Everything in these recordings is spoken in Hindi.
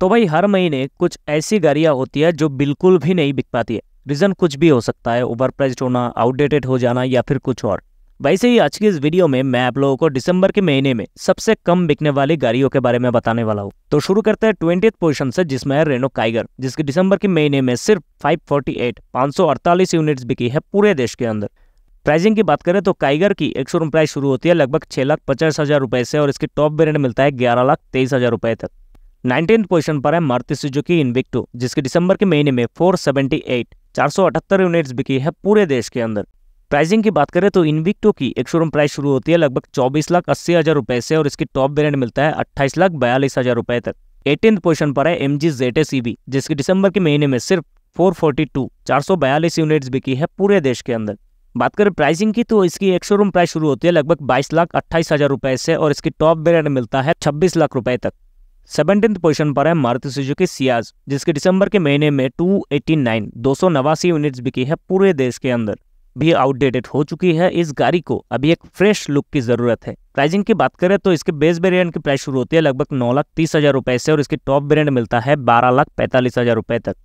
तो भाई हर महीने कुछ ऐसी गाड़ियाँ होती है जो बिल्कुल भी नहीं बिक पाती है रीज़न कुछ भी हो सकता है ओवर प्राइज होना आउटडेटेड हो जाना या फिर कुछ और वैसे ही आज की इस वीडियो में मैं आप लोगों को दिसंबर के महीने में सबसे कम बिकने वाली गाड़ियों के बारे में बताने वाला हूँ तो शुरू करते हैं ट्वेंटी पोजीशन से जिसमें है रेनो काइगर जिसकी दिसंबर के महीने में सिर्फ 548 548 यूनिट्स बिकी है पूरे देश के अंदर प्राइसिंग की बात करें तो काइगर की एक शोरूम प्राइस शुरू होती है लगभग छह लाख पचास हजार से और इसकी टॉप वेरियंट मिलता है ग्यारह लाख तेईस हजार रुपए तक नाइनटीन पोजीशन पर है मारुति सुजुकी इनविक्टो जिसके दिसंबर के महीने में 478 478 यूनिट्स बिकी है पूरे देश के अंदर प्राइसिंग की बात करें तो इनविक्टो की एक शोरूम प्राइस शुरू होती है लगभग चौबीस लाख अस्सी हज़ार रुपये से और इसकी टॉप वेरियंट मिलता है अट्ठाईस लाख बयालीस हज़ार रुपये तक एटीन पोजिशन पर है एम जी जेड एस जिसकी दिसंबर के महीने में सिर्फ सौ बयालीस यूनिट्स बिकी है पूरे देश के अंदर बात करें प्राइसिंग की तो इसकी एक शोरूम प्राइस शुरू होती है लगभग बाईस लाख अट्ठाईस हज़ार रुपये से और इसकी टॉप वेरियंट मिलता है छब्बीस लाख रुपये तक सेवनटीन पोजीशन पर है मारुति सुजुकी सियाज जिसके दिसंबर के महीने में टू एट्टी नाइन दो सौ नवासी यूनिट्स बिकी है पूरे देश के अंदर भी आउटडेटेड हो चुकी है इस गाड़ी को अभी एक फ्रेश लुक की जरूरत है प्राइसिंग की बात करें तो इसके बेस वेरियंट की प्राइस शुरू होती है लगभग नौ लाख तीस हजार रुपए से और इसके टॉप वेरियंट मिलता है बारह लाख पैंतालीस हजार रुपए तक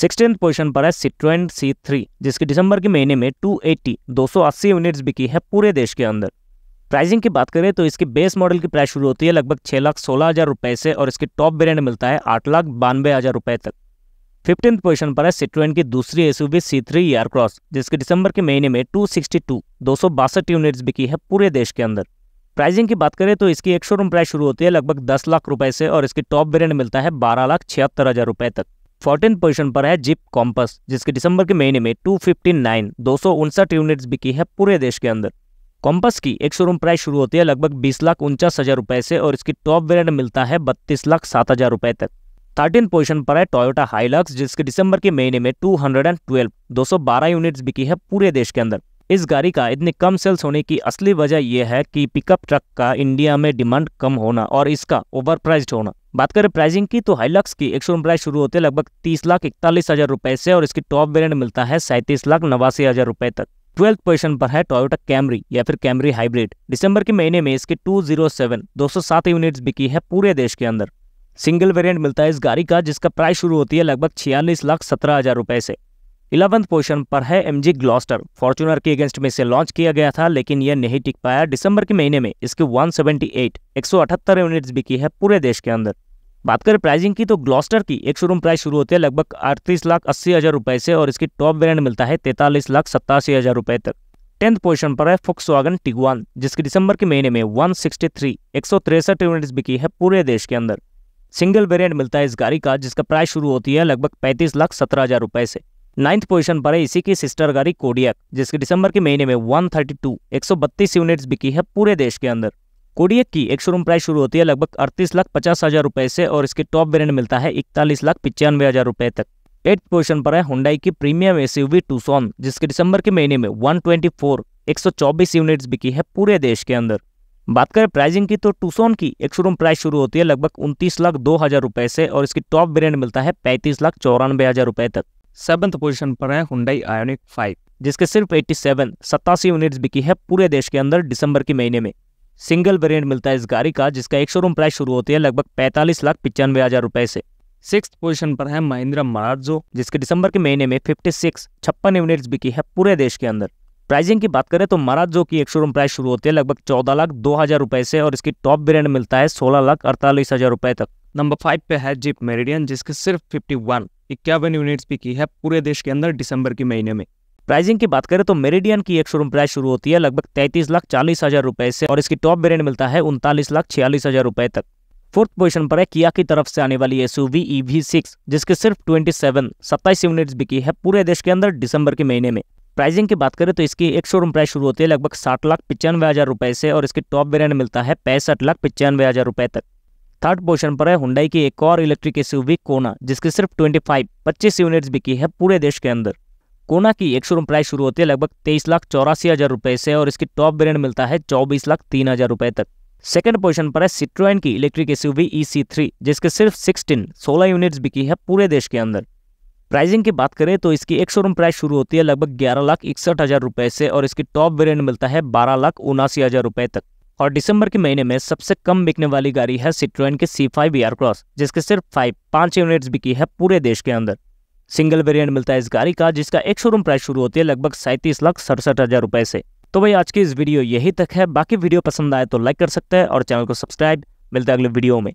सिक्सटीन पोजीशन पर है सिट्रोन सी थ्री जिसके दिसंबर के महीने में टू एट्टी दो सौ अस्सी यूनिट्स बिकी है पूरे देश के अंदर प्राइसिंग की बात करें तो इसकी बेस मॉडल की प्राइस शुरू होती है लगभग छः लाख सोलह हज़ार रुपये से और इसकी टॉप ब्रांड मिलता है आठ लाख बानवे हज़ार रुपये तक फिफ्टीन पोजीशन पर है सिट्रोन की दूसरी S U C three Aircross जिसके दिसंबर के महीने में टू सिक्सटी टू दो सौ बासठ यूनिट्स बिकी है पूरे देश के अंदर प्राइसिंग की बात करें तो इसकी एक शोरूम प्राइस शुरू होती है लगभग दस लाख रुपये से और इसकी टॉप ब्रांड मिलता है बारह लाख छिहत्तर हज़ार रुपये तक फोर्टीन पोजीशन पर है जिप कॉम्पस जिसके दिसंबर के महीने में टू फिफ्टी नाइन दो सौ उनसठ यूनिट्स बिकी है पूरे देश के अंदर कॉम्पस की एक शोरूम प्राइस शुरू होती है लगभग बीस लाख उनचास हज़ार रुपए से और इसकी टॉप वेरियंट मिलता है बत्तीस लाख सात हज़ार रुपये तक थर्टीन पोजीशन पर है टोयोटा हाईलक्स जिसके दिसंबर के महीने में टू हंड्रेड एंड ट्वेल्व दो सौ बारह यूनिट्स बिकी है पूरे देश के अंदर इस गाड़ी का इतनी कम सेल्स होने की असली वजह यह है कि पिकअप ट्रक का इंडिया में डिमांड कम होना और इसका ओवर प्राइज्ड होना बात करें प्राइसिंग की तो हाईलक्स की एक शोरूम प्राइस शुरू होते लगभग तीस लाख इकतालीस हज़ार रुपए से और इसकी टॉप वेरियंट मिलता है सैंतीस लाख नवासी हज़ार रुपये तक ट्वेल्थ पोजीशन पर है टोयोटा कैमरी या फिर कैमरी हाइब्रिड दिसंबर के महीने में इसके 207 सात यूनिट्स बिकी है पूरे देश के अंदर सिंगल वेरिएंट मिलता है इस गाड़ी का जिसका प्राइस शुरू होती है लगभग छियालीस लाख सत्रह हज़ार रुपये से इलेवंथ पोजीशन पर है एम जी ग्लॉस्टर फॉर्चुनर के अगेंस्ट में इसे लॉन्च किया गया था लेकिन यह नहीं टिक पाया दिसंबर के महीने में इसके सौ अठहत्तर यूनिट्स बिकी है पूरे देश के अंदर बात करें प्राइसिंग की तो ग्लॉस्टर की एक शोरूम प्राइस शुरू होती है लगभग अड़तीस लाख अस्सी हज़ार रुपये से और इसकी टॉप वेरियंट मिलता है तैंतालीस लाख सत्तासी हज़ार रुपये तक टेंथ पोजीशन पर है फोक्स वागन टिगवान जिसकी दिसंबर के महीने में वन सिक्सटी थ्री एक सौ तिरसठ यूनिट्स बिकी है पूरे देश के अंदर सिंगल वेरियंट मिलता है इस गाड़ी का जिसका प्राइस शुरू होती है लगभग पैंतीस लाख सत्रह हज़ार रुपये से नाइन्थ पोजीशन पर है इसी की सिस्टर गाड़ी कोडियक जिसकी दिसंबर के महीने में सौ बत्तीस यूनिट्स बिकी है पूरे देश के अंदर कोडियक की एक शोरूम प्राइस शुरू होती है लगभग अड़तीस लाख पचास हज़ार रुपए से और इसके टॉप वेरियंट मिलता है इकतालीस लाख पिचानवे हज़ार रुपए तक एट पोजीशन पर है हुंडाई की premium S U V Tucson जिसके दिसंबर के महीने में 124 चौबीस यूनिट्स बिकी है पूरे देश के अंदर बात करें प्राइसिंग की तो टूसॉन की एक शोरूम प्राइस शुरू होती है लगभग उनतीस लाख दो हज़ार रुपये से और इसकी टॉप वेरियंट मिलता है पैंतीस लाख चौरानवे हज़ार रुपए तक सेवंथ पोजीशन पर है हुंडई आयोनिक फाइव जिसके सिर्फ एट्टी सेवन सत्तासी यूनिट्स बिकी है पूरे देश के अंदर दिसंबर के महीने में सिंगल वेरिएंट मिलता है इस गाड़ी का जिसका एक शोरूम प्राइस शुरू होती है लगभग पैंतालीस लाख पचानवे हज़ार रुपये से सिक्स पोजीशन पर है महिंद्रा मार्जो जिसके दिसंबर के महीने में फिफ्टी सिक्स छप्पन यूनिट्स बिकी है पूरे देश के अंदर प्राइसिंग की बात करें तो माराजो की एक शोरूम प्राइस शुरू होती है लगभग चौदह लाख दो हज़ार रुपये से और इसकी टॉप ब्रांड मिलता है सोलह लाख अड़तालीस हज़ार रुपये तक नंबर फाइव पे है जीप मेरिडियन जिसके सिर्फ फिफ्टी वन इक्यावन यूनिट्स भी की है पूरे देश के अंदर दिसंबर के महीने में प्राइसिंग की बात करें तो मेरिडियन की एक शोरूम प्राइस शुरू होती है लगभग तैतीस लाख चालीस हज़ार रुपये से और इसकी टॉप वेरियंट मिलता है उनतालीस लाख छियालीस हज़ार रुपये तक फोर्थ पोजीशन पर है किया की तरफ से आने वाली एस यूवी ईवी सिक्स जिसके सिर्फ ट्वेंटी सेवन सत्ताईस यूनिट्स बिकी है पूरे देश के अंदर दिसंबर के महीने में प्राइसिंग की बात करें तो इसकी एक शोरूम प्राइस शुरू होती है लगभग साठ लाख पचानवे हज़ार रुपए से और इसकी टॉप वेरियंट मिलता है पैंसठ लाख पचानवे हज़ार रुपये तक थर्ड पोजीशन पर है हुंडई की एक और इलेक्ट्रिक एस कोना जिसकी सिर्फ ट्वेंटी फाइव पच्चीस यूनिट्स बिकी है पूरे देश के अंदर कोना की एक शोरूम प्राइस शुरू होती है लगभग तेईस लाख चौरासी हज़ार रुपए से और इसकी टॉप ब्रांड मिलता है चौबीस लाख तीन हज़ार रुपये तक सेकेंड पोजीशन पर है सिट्रोइन की इलेक्ट्रिक एस यू थ्री जिसके सिर्फ सिक्सटीन सोलह यूनिट्स बिकी है पूरे देश के अंदर प्राइसिंग की बात करें तो इसकी एक शोरूम प्राइस शुरू होती है लगभग ग्यारह लाख इकसठ हज़ार रुपये से और इसकी टॉप वेरियंट मिलता है बारह लाख उनासी हज़ार रुपए तक और दिसंबर के महीने में सबसे कम बिकने वाली गाड़ी है सिट्रोइन के सी फाइव क्रॉस जिसके सिर्फ फाइव पांच यूनिट्स बिकी है पूरे देश के अंदर सिंगल वेरिएंट मिलता है इस गाड़ी का जिसका एक शोरूम प्राइस शुरू होती है लगभग सैंतीस लाख सड़सठ हज़ार रुपये से तो भाई आज की इस वीडियो यही तक है बाकी वीडियो पसंद आए तो लाइक कर सकते हैं और चैनल को सब्सक्राइब मिलते हैं अगले वीडियो में